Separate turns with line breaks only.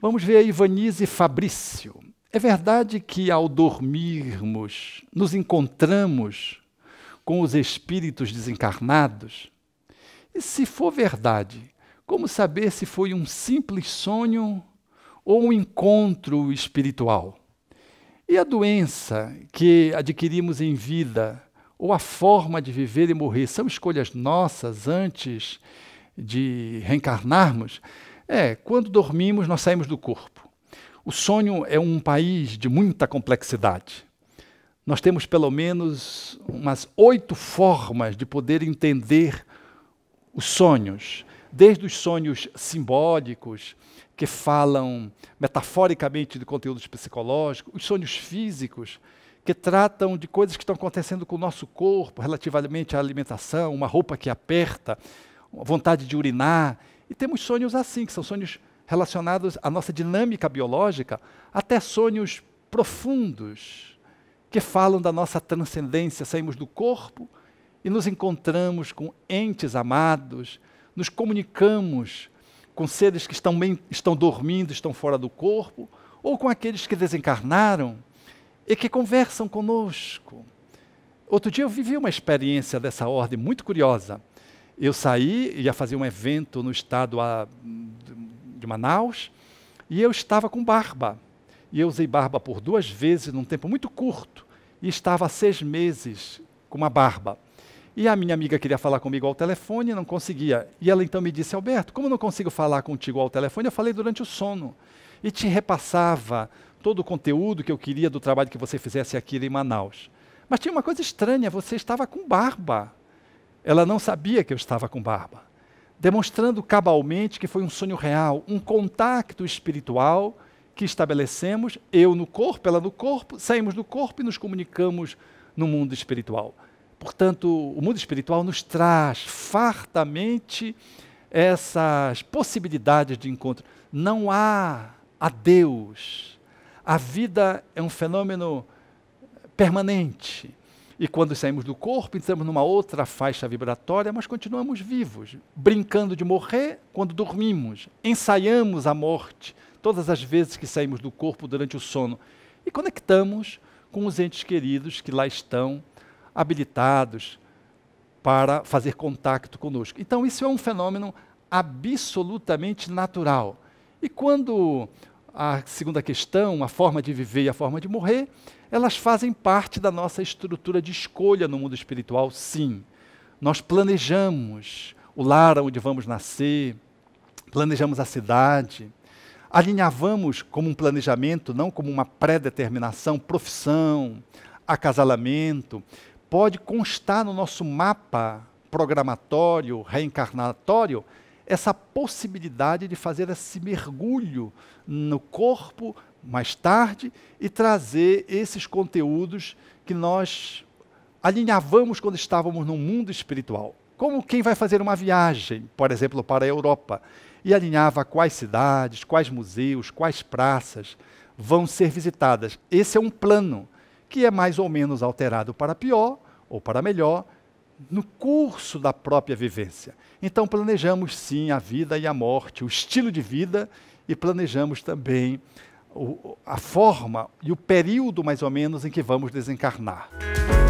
Vamos ver a Ivanise Fabrício. É verdade que ao dormirmos nos encontramos com os espíritos desencarnados? E se for verdade, como saber se foi um simples sonho ou um encontro espiritual? E a doença que adquirimos em vida, ou a forma de viver e morrer, são escolhas nossas antes de reencarnarmos? É, quando dormimos, nós saímos do corpo. O sonho é um país de muita complexidade. Nós temos pelo menos umas oito formas de poder entender os sonhos, desde os sonhos simbólicos, que falam metaforicamente de conteúdos psicológicos, os sonhos físicos, que tratam de coisas que estão acontecendo com o nosso corpo, relativamente à alimentação, uma roupa que aperta, vontade de urinar, e temos sonhos assim, que são sonhos relacionados à nossa dinâmica biológica, até sonhos profundos, que falam da nossa transcendência. Saímos do corpo e nos encontramos com entes amados, nos comunicamos com seres que estão, bem, estão dormindo, estão fora do corpo, ou com aqueles que desencarnaram e que conversam conosco. Outro dia eu vivi uma experiência dessa ordem muito curiosa. Eu saí, ia fazer um evento no estado de Manaus, e eu estava com barba. E eu usei barba por duas vezes num tempo muito curto, e estava há seis meses com uma barba. E a minha amiga queria falar comigo ao telefone, não conseguia. E ela então me disse: Alberto, como não consigo falar contigo ao telefone? Eu falei durante o sono. E te repassava todo o conteúdo que eu queria do trabalho que você fizesse aqui em Manaus. Mas tinha uma coisa estranha: você estava com barba. Ela não sabia que eu estava com barba, demonstrando cabalmente que foi um sonho real, um contacto espiritual que estabelecemos, eu no corpo, ela no corpo, saímos do corpo e nos comunicamos no mundo espiritual. Portanto, o mundo espiritual nos traz fartamente essas possibilidades de encontro. Não há a Deus. A vida é um fenômeno permanente. E quando saímos do corpo, entramos numa outra faixa vibratória, mas continuamos vivos, brincando de morrer quando dormimos, ensaiamos a morte todas as vezes que saímos do corpo durante o sono e conectamos com os entes queridos que lá estão habilitados para fazer contato conosco. Então, isso é um fenômeno absolutamente natural. E quando a segunda questão, a forma de viver e a forma de morrer, elas fazem parte da nossa estrutura de escolha no mundo espiritual, sim. Nós planejamos o lar onde vamos nascer, planejamos a cidade, alinhavamos como um planejamento, não como uma pré-determinação, profissão, acasalamento. Pode constar no nosso mapa programatório, reencarnatório, essa possibilidade de fazer esse mergulho no corpo mais tarde e trazer esses conteúdos que nós alinhavamos quando estávamos no mundo espiritual. Como quem vai fazer uma viagem, por exemplo, para a Europa, e alinhava quais cidades, quais museus, quais praças vão ser visitadas. Esse é um plano que é mais ou menos alterado para pior ou para melhor, no curso da própria vivência. Então, planejamos sim a vida e a morte, o estilo de vida, e planejamos também o, a forma e o período, mais ou menos, em que vamos desencarnar.